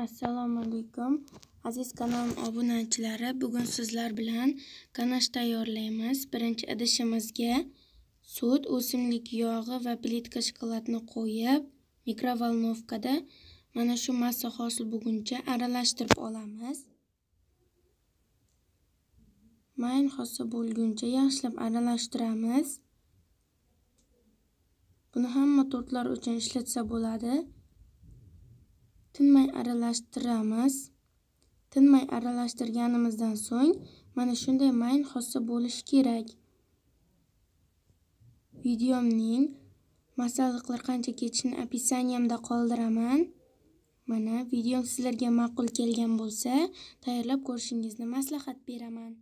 assalomu alaykum aziz kanal obunachilari bugun sizlar bilan ganash tayyorlaymiz birinchi idishimizga sut o'simlik yog'i va plitka shokoladni qo'yib mikrovolnovkada mana shu massa hosil bo'lguncha aralashtirib olamiz mayin hosil bo'lguncha yaxshilab aralashtiramiz buni hamma tortlar uchun ishlatsa bo'ladi tinmay aralashtiramiz tinmay aralashtirganimizdan so'ng mana shunday mayin hosil bo'lishi kerak videomning masalliqlar qancha ketishini opisaniyamda qoldiraman mana videom sizlarga ma'qul kelgan bo'lsa tayyorlab ko'rishingizni maslahat beraman